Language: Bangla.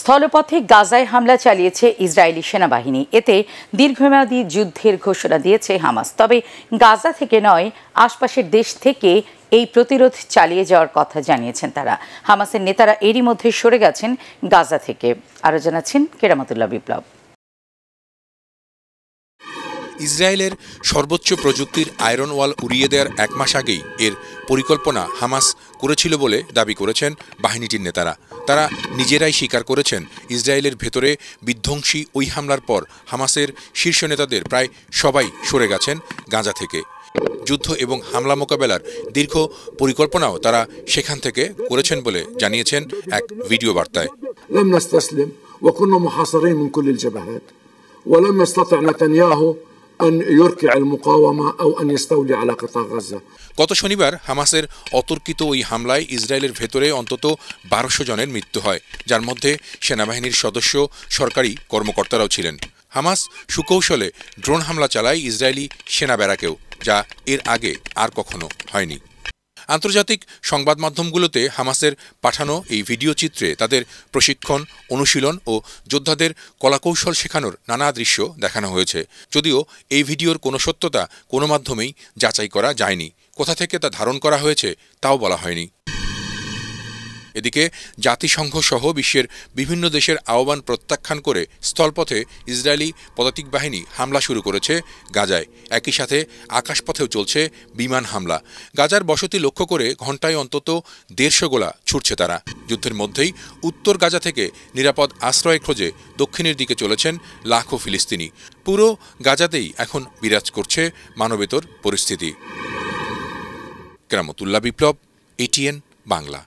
স্থলপথে গাজায় হামলা চালিয়েছে ইসরায়েলি সেনাবাহিনী এতে দীর্ঘমেয়াদী যুদ্ধের ঘোষণা দিয়েছে হামাস তবে গাজা থেকে নয় আশপাশের দেশ থেকে এই প্রতিরোধ চালিয়ে যাওয়ার কথা জানিয়েছেন তারা হামাসের নেতারা এরই মধ্যে সরে গেছেন গাজা থেকে আরও জানাচ্ছেন কেরামতুল্লাহ বিপ্লব ইসরায়েলের সর্বোচ্চ প্রযুক্তির আয়রন ওয়াল উড়িয়ে দেওয়ার এক মাস আগেই এর পরিকল্পনা হামাস করেছিল বলে দাবি করেছেন বাহিনীটির নেতারা তারা নিজেরাই স্বীকার করেছেন ইসরায়েলের ভেতরে বিধ্বংসী ওই হামলার পর হামাসের শীর্ষ নেতাদের প্রায় সবাই সরে গেছেন গাঁজা থেকে যুদ্ধ এবং হামলা মোকাবেলার দীর্ঘ পরিকল্পনাও তারা সেখান থেকে করেছেন বলে জানিয়েছেন এক ভিডিও বার্তায় ولم يستطع نتنياهو গত শনিবার হামাসের অতর্কিত ওই হামলায় ইসরায়েলের ভেতরে অন্তত বারোশো জনের মৃত্যু হয় যার মধ্যে সেনাবাহিনীর সদস্য সরকারি কর্মকর্তারাও ছিলেন হামাস সুকৌশলে ড্রোন হামলা চালায় ইসরায়েলি সেনা ব্যারাকেও যা এর আগে আর কখনো হয়নি আন্তর্জাতিক সংবাদ মাধ্যমগুলোতে হামাসের পাঠানো এই ভিডিও চিত্রে তাদের প্রশিক্ষণ অনুশীলন ও যোদ্ধাদের কলাকৌশল শেখানোর নানা দৃশ্য দেখানো হয়েছে যদিও এই ভিডিওর কোনো সত্যতা কোনো মাধ্যমেই যাচাই করা যায়নি কোথা থেকে তা ধারণ করা হয়েছে তাও বলা হয়নি এদিকে জাতিসংঘ সহ বিশ্বের বিভিন্ন দেশের আহ্বান প্রত্যাখ্যান করে স্থলপথে ইসরায়েলি পদাতিক বাহিনী হামলা শুরু করেছে গাজায় একই সাথে আকাশপথেও চলছে বিমান হামলা গাজার বসতি লক্ষ্য করে ঘণ্টায় অন্তত দেড়শো গোলা ছুটছে তারা যুদ্ধের মধ্যেই উত্তর গাজা থেকে নিরাপদ আশ্রয় খোঁজে দক্ষিণের দিকে চলেছেন লাখো ফিলিস্তিনি পুরো গাজাতেই এখন বিরাজ করছে মানবেতর পরিস্থিতি কেরামতুল্লাহ বিপ্লব এটিএন বাংলা